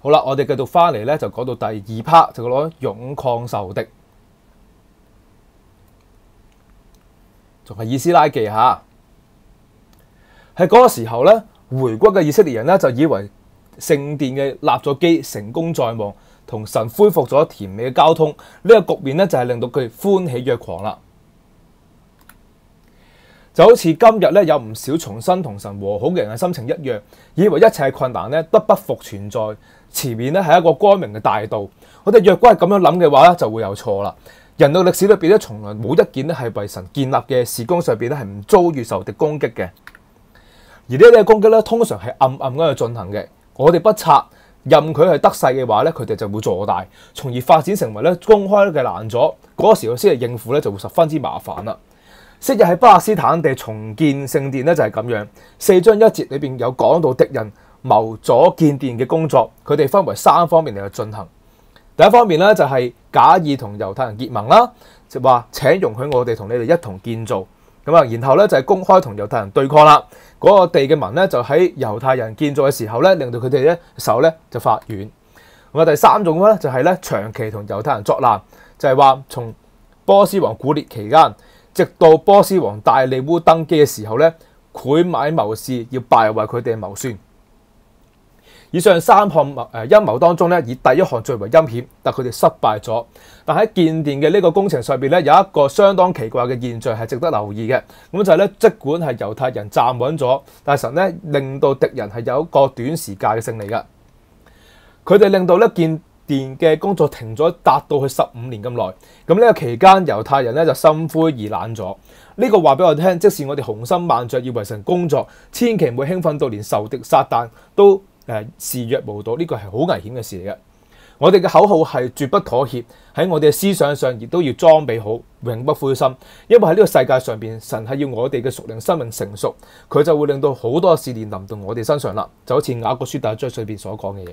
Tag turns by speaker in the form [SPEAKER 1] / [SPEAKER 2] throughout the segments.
[SPEAKER 1] 好啦，我哋继续翻嚟咧，就讲到第二 part，就攞勇抗仇敌，仲系以斯拉记吓，喺嗰个时候咧，回归嘅以色列人咧就以为圣殿嘅立咗基成功在望，同神恢复咗甜美嘅交通，呢个局面咧就系令到佢欢喜若狂啦。就好似今日咧，有唔少重新同神和好嘅人嘅心情一樣，以為一切嘅困難咧都不复存在。前面咧係一個光明嘅大道。我哋若果係咁樣諗嘅話咧，就會有錯啦。人類歷史裏边咧，從來冇一件咧係為神建立嘅時光上边咧係唔遭遇受敵攻擊嘅。而呢啲嘅攻擊咧，通常係暗暗咁去進行嘅。我哋不察，任佢係得勢嘅話咧，佢哋就會做大，從而發展成為咧公開嘅難阻。嗰時我先係應付咧，就會十分之麻煩啦。昔日喺巴勒斯坦地重建聖殿咧，就係咁樣。四章一節裏边有講到敵人謀阻建殿嘅工作，佢哋分為三方面嚟去進行。第一方面咧就係假意同猶太人結盟啦，就話請容許我哋同你哋一同建造咁啊。然後咧就係公開同猶太人對抗啦。嗰個地嘅民咧就喺猶太人建造嘅時候咧，令到佢哋咧手咧就發軟。啊，第三種咧就係咧長期同猶太人作難，就係話從波斯王古列期間。直到波斯王大利乌登基嘅时候呢贿买谋士，要败坏佢哋谋算。以上三项诶阴谋当中呢以第一项最为阴险，但佢哋失败咗。但喺建殿嘅呢个工程上边呢有一个相当奇怪嘅现象系值得留意嘅。咁就系呢，即管系犹太人站稳咗，但神呢令到敌人系有一个短时间嘅胜利嘅。佢哋令到呢建电嘅工作停咗，达到去十五年咁耐。咁呢个期间，犹太人咧就心灰意冷咗。呢个话俾我听，即使我哋雄心万丈要为神工作，千祈唔会兴奋到连仇敌撒旦都诶视若无睹。呢个系好危险嘅事嚟嘅。我哋嘅口号系绝不妥协，喺我哋嘅思想上亦都要装备好，永不灰心。因为喺呢个世界上边，神系要我哋嘅熟灵生命成熟，佢就会令到好多试炼临到我哋身上啦。就好似雅各书第一章上边所讲嘅嘢。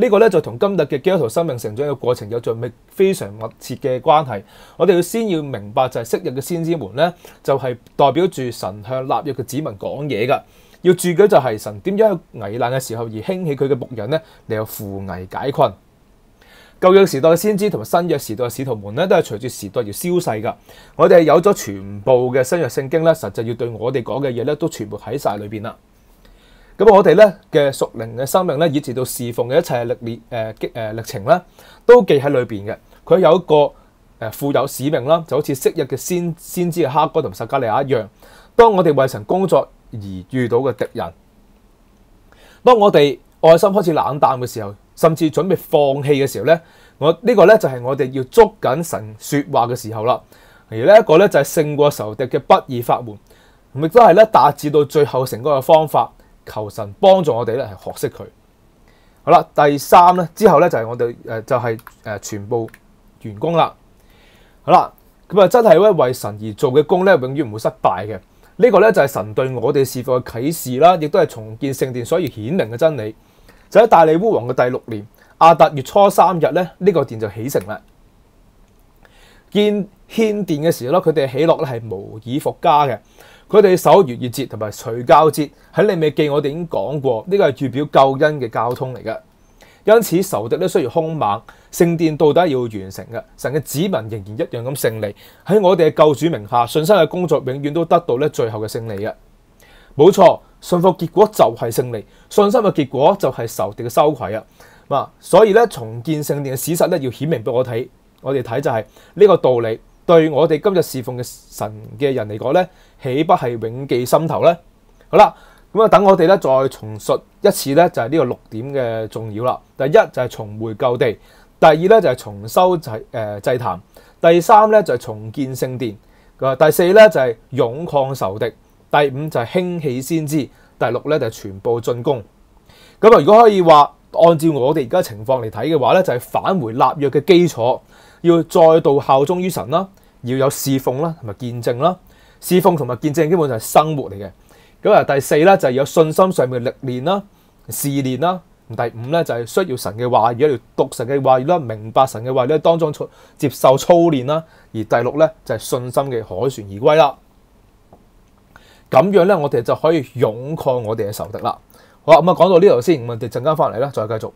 [SPEAKER 1] 呢個咧就同今日嘅基督徒生命成長嘅過程有盡密非常密切嘅關係。我哋要先要明白就係昔日嘅先知們咧，就係代表住神向立約嘅子民講嘢噶。要注嘅就係神點樣危難嘅時候而興起佢嘅仆人咧，嚟有扶危解困。舊約時代嘅先知同埋新約時代嘅使徒們咧，都係隨住時代而消逝噶。我哋有咗全部嘅新約聖經咧，實際要對我哋講嘅嘢咧，都全部喺曬裏邊啦。咁我哋咧嘅属灵嘅生命咧，以至到侍奉嘅一切历列诶激诶历程咧，都记喺里边嘅。佢有一个诶富有使命啦，就好似昔日嘅先先知嘅哈哥同撒加利亚一样。当我哋为神工作而遇到嘅敌人，当我哋爱心开始冷淡嘅时候，甚至准备放弃嘅时候咧，我呢个咧就系我哋要捉紧神说话嘅时候啦。而呢一个咧就系胜过仇敌嘅不义法门，亦都系咧达至到最后成功嘅方法。求神帮助我哋咧，系学识佢。好啦，第三咧之后咧就系我哋诶，就系诶全部完工啦。好啦，咁啊真系咧为神而做嘅工咧，永远唔会失败嘅。呢个咧就系神对我哋事奉嘅启示啦，亦都系重建圣殿所以显明嘅真理。就喺大利乌王嘅第六年，阿达月初三日咧，呢个殿就起成啦。建献殿嘅时咧，佢哋起落咧系无以复加嘅。佢哋守逾越节同埋除交节，喺你未记，我哋已经讲过，呢个系预表救恩嘅交通嚟嘅。因此仇敌咧虽然凶猛，圣殿到底要完成嘅，神嘅子民仍然一样咁胜利。喺我哋嘅救主名下，信心嘅工作永远都得到咧最后嘅胜利嘅。冇错，信服结果就系胜利，信心嘅结果就系仇敌嘅羞愧啊！嗱，所以咧重建圣殿嘅史实咧要显明俾我睇，我哋睇就系呢个道理。對我哋今日侍奉嘅神嘅人嚟講咧，岂不係永記心頭咧？好啦，咁啊，等我哋咧再重述一次咧，就係呢個六點嘅重要啦。第一就係重回舊地，第二咧就係重修祭誒祭壇，第三咧就係重建聖殿，第四咧就係勇抗仇敵，第五就係興起先知，第六咧就係全部進攻。咁啊，如果可以話，按照我哋而家情況嚟睇嘅話咧，就係返回立約嘅基礎，要再度效忠於神啦。要有侍奉啦，同埋见证啦，侍奉同埋见证，基本上系生活嚟嘅。咁啊，第四咧就系有信心上面嘅历练啦、试炼啦。第五咧就系需要神嘅话语，要读神嘅话语啦，明白神嘅话咧当中，接受操练啦。而第六咧就系信心嘅凯旋而归啦。咁样咧，我哋就可以勇抗我哋嘅仇敌啦。好啦，咁啊，讲到呢度先，我哋阵间翻嚟啦，再继续。